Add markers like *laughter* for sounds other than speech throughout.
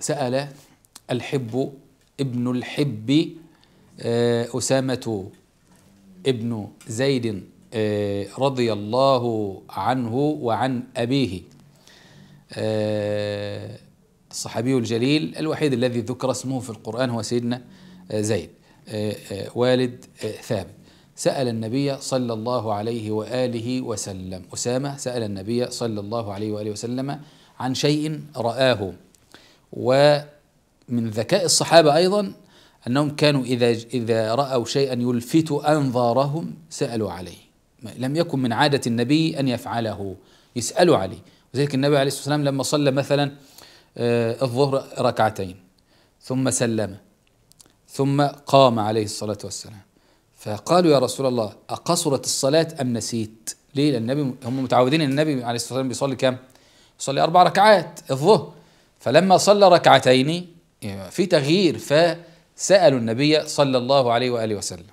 سأل الحب ابن الحب آه، أسامة ابن زيد آه، رضي الله عنه وعن أبيه آه، الصحابي الجليل الوحيد الذي ذكر اسمه في القرآن هو سيدنا زيد والد ثابت سأل النبي صلى الله عليه وآله وسلم أسامة سأل النبي صلى الله عليه وآله وسلم عن شيء رآه ومن ذكاء الصحابة أيضا أنهم كانوا إذا إذا رأوا شيئا يلفت أنظارهم سألوا عليه لم يكن من عادة النبي أن يفعله يسألوا عليه وذلك النبي عليه الصلاة والسلام لما صلى مثلا آه، الظهر ركعتين ثم سلم ثم قام عليه الصلاة والسلام فقالوا يا رسول الله أقصرت الصلاة أم نسيت ليه لأن النبي هم متعودين أن النبي عليه الصلاة والسلام بيصلي كم يصلي أربع ركعات الظهر فلما صلى ركعتين إيه، في تغيير فسألوا النبي صلى الله عليه وآله وسلم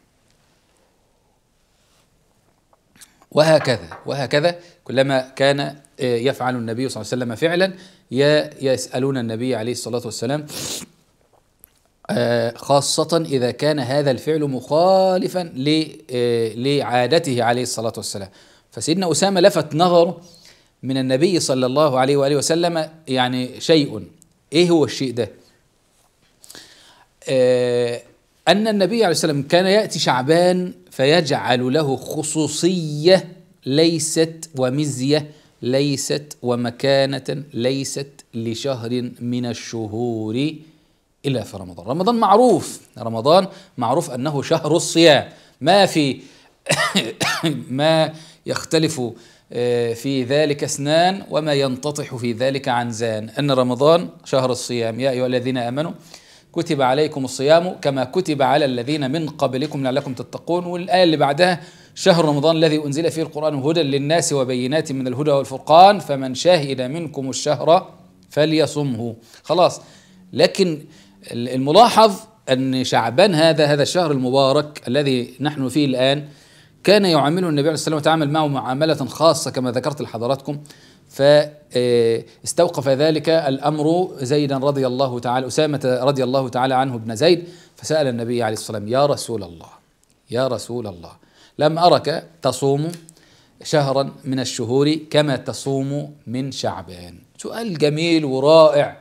وهكذا وهكذا كلما كان إيه، يفعل النبي صلى الله عليه وسلم فعلا يسألون النبي عليه الصلاة والسلام آه، خاصة إذا كان هذا الفعل مخالفا إيه، لعادته عليه الصلاة والسلام فسيدنا أسامة لفت نظره من النبي صلى الله عليه واله وسلم يعني شيء ايه هو الشيء ده؟ آه، ان النبي عليه السلام كان ياتي شعبان فيجعل له خصوصيه ليست ومزيه ليست ومكانه ليست لشهر من الشهور الا في رمضان، رمضان معروف، رمضان معروف انه شهر الصيام، ما في *coughs* ما يختلف آه، في ذلك اسنان وما ينتطح في ذلك عنزان ان رمضان شهر الصيام يا ايها الذين امنوا كتب عليكم الصيام كما كتب على الذين من قبلكم لعلكم تتقون والايه اللي بعدها شهر رمضان الذي انزل فيه القران هدى للناس وبينات من الهدى والفرقان فمن شهد منكم الشهر فليصمه خلاص لكن الملاحظ ان شعبان هذا هذا الشهر المبارك الذي نحن فيه الان كان يعامله النبي عليه الصلاة والسلام وتعامل معه معاملة خاصة كما ذكرت لحضراتكم فاستوقف آه، ذلك الأمر زيدا رضي الله تعالى أسامة رضي الله تعالى عنه ابن زيد فسأل النبي عليه الصلاة والسلام يا رسول الله يا رسول الله لم أرك تصوم شهرا من الشهور كما تصوم من شعبان سؤال جميل ورائع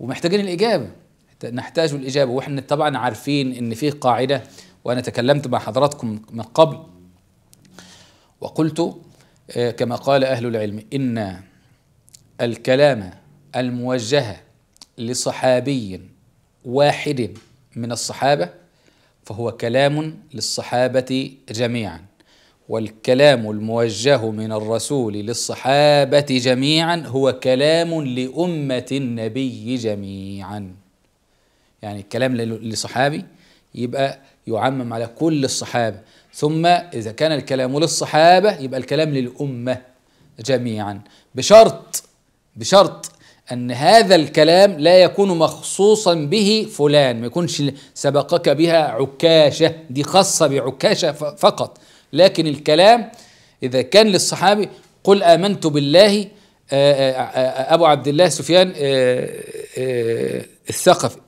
ومحتاجين الإجابة نحتاج الإجابة وإحنا طبعا عارفين إن في قاعدة وأنا تكلمت مع حضراتكم من قبل وقلت آه، كما قال أهل العلم إن الكلام الموجه لصحابي واحد من الصحابة فهو كلام للصحابة جميعا والكلام الموجه من الرسول للصحابة جميعا هو كلام لأمة النبي جميعا يعني الكلام لصحابي يبقى يعمم على كل الصحابة ثم إذا كان الكلام للصحابة يبقى الكلام للأمة جميعا بشرط بشرط أن هذا الكلام لا يكون مخصوصا به فلان ما يكونش سبقك بها عكاشة دي خاصة بعكاشة فقط لكن الكلام إذا كان للصحابي قل آمنت بالله أبو عبد الله سفيان الثقفي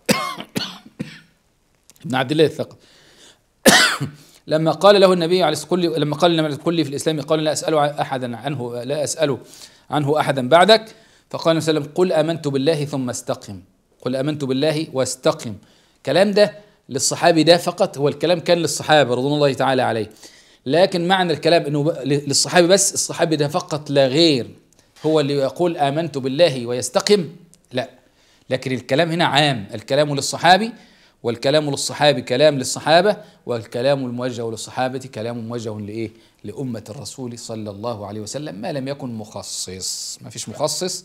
*coughs* ابن عبد الله الثقفي *coughs* لما قال له النبي عليه الصلاه والسلام لما قال لما كل في الاسلام قال لا اسال احدا عنه لا اسال عنه احدا بعدك فقال النبي صلى الله عليه وسلم قل امنت بالله ثم استقم قل امنت بالله واستقم الكلام ده للصحابي ده فقط هو الكلام كان للصحابه رضوان الله تعالى عليه لكن معنى الكلام انه للصحابي بس الصحابي ده فقط لا غير هو اللي يقول امنت بالله ويستقم لا لكن الكلام هنا عام الكلام للصحابي والكلام للصحابي كلام للصحابة والكلام الموجه للصحابة كلام موجه لإيه؟ لأمة الرسول صلى الله عليه وسلم ما لم يكن مخصص ما فيش مخصص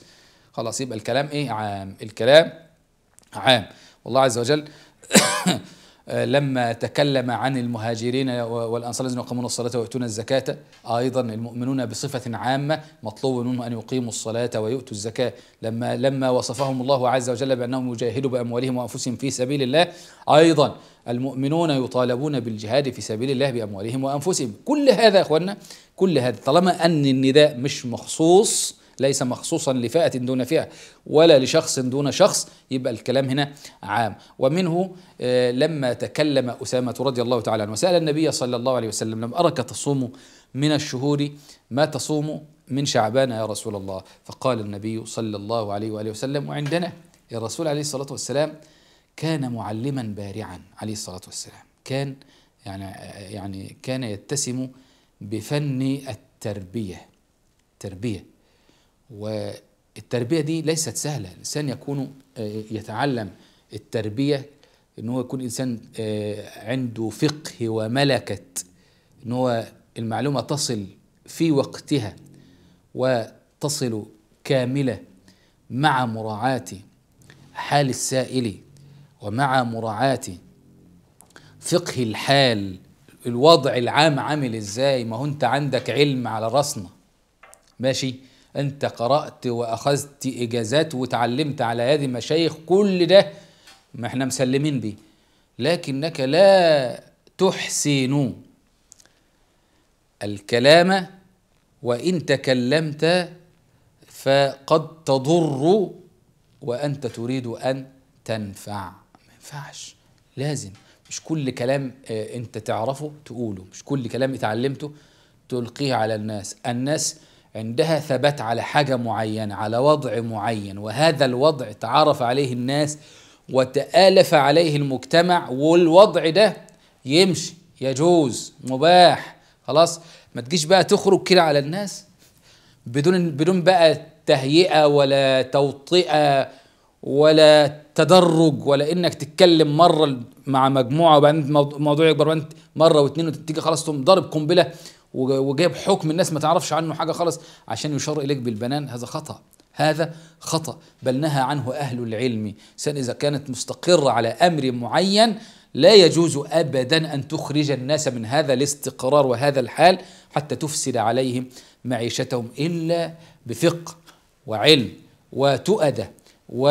خلاص يبقى الكلام إيه عام الكلام عام والله عز وجل لما تكلم عن المهاجرين والأنصار الذين يقيمون الصلاة ويؤتون الزكاة أيضا المؤمنون بصفة عامة مطلوب منهم أن يقيموا الصلاة ويؤتوا الزكاة لما لما وصفهم الله عز وجل بأنهم يجاهدوا بأموالهم وأنفسهم في سبيل الله أيضا المؤمنون يطالبون بالجهاد في سبيل الله بأموالهم وأنفسهم كل هذا يا أخوانا كل هذا طالما أن النداء مش مخصوص ليس مخصوصا لفئة دون فئة ولا لشخص دون شخص يبقى الكلام هنا عام ومنه آه، لما تكلم أسامة رضي الله تعالى عنه وسأل النبي صلى الله عليه وسلم لم أرك تصوم من الشهور ما تصوم من شعبان يا رسول الله فقال النبي صلى الله عليه وآله وسلم وعندنا الرسول عليه الصلاة والسلام كان معلما بارعا عليه الصلاة والسلام كان يعني يعني كان يتسم بفن التربية تربية والتربية دي ليست سهلة الإنسان يكون آه، يتعلم التربية ان هو يكون انسان آه، عنده فقه وملكه ان هو المعلومه تصل في وقتها وتصل كامله مع مراعاه حال السائل ومع مراعاه فقه الحال الوضع العام عامل ازاي ما هو انت عندك علم على راسنا ماشي انت قرأت واخذت اجازات وتعلمت على يد مشايخ كل ده ما احنا مسلمين بيه لكنك لا تحسن الكلام وان تكلمت فقد تضر وانت تريد ان تنفع ما ينفعش لازم مش كل كلام آه، انت تعرفه تقوله مش كل كلام اتعلمته تلقيه على الناس الناس عندها ثبات على حاجه معينه على وضع معين وهذا الوضع تعرف عليه الناس وتالف عليه المجتمع والوضع ده يمشي يجوز مباح خلاص ما تجيش بقى تخرج كده على الناس بدون بدون بقى تهيئه ولا توطئه ولا تدرج ولا انك تتكلم مره مع مجموعه وبعدين موضوع يكبر مره واثنين وتيجي خلاص تقوم ضارب قنبله وجايب حكم الناس ما تعرفش عنه حاجه خالص عشان يشار اليك بالبنان هذا خطا هذا خطا بل نهى عنه اهل العلم اذا كانت مستقره على امر معين لا يجوز ابدا ان تخرج الناس من هذا الاستقرار وهذا الحال حتى تفسد عليهم معيشتهم الا بفقه وعلم وتؤده و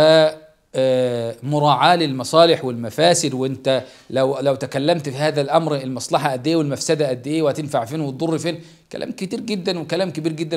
آه، مراعاة للمصالح والمفاسد وانت لو لو تكلمت في هذا الامر المصلحة قد ايه والمفسدة قد ايه وهتنفع فين وتضر فين كلام كتير جدا وكلام كبير جدا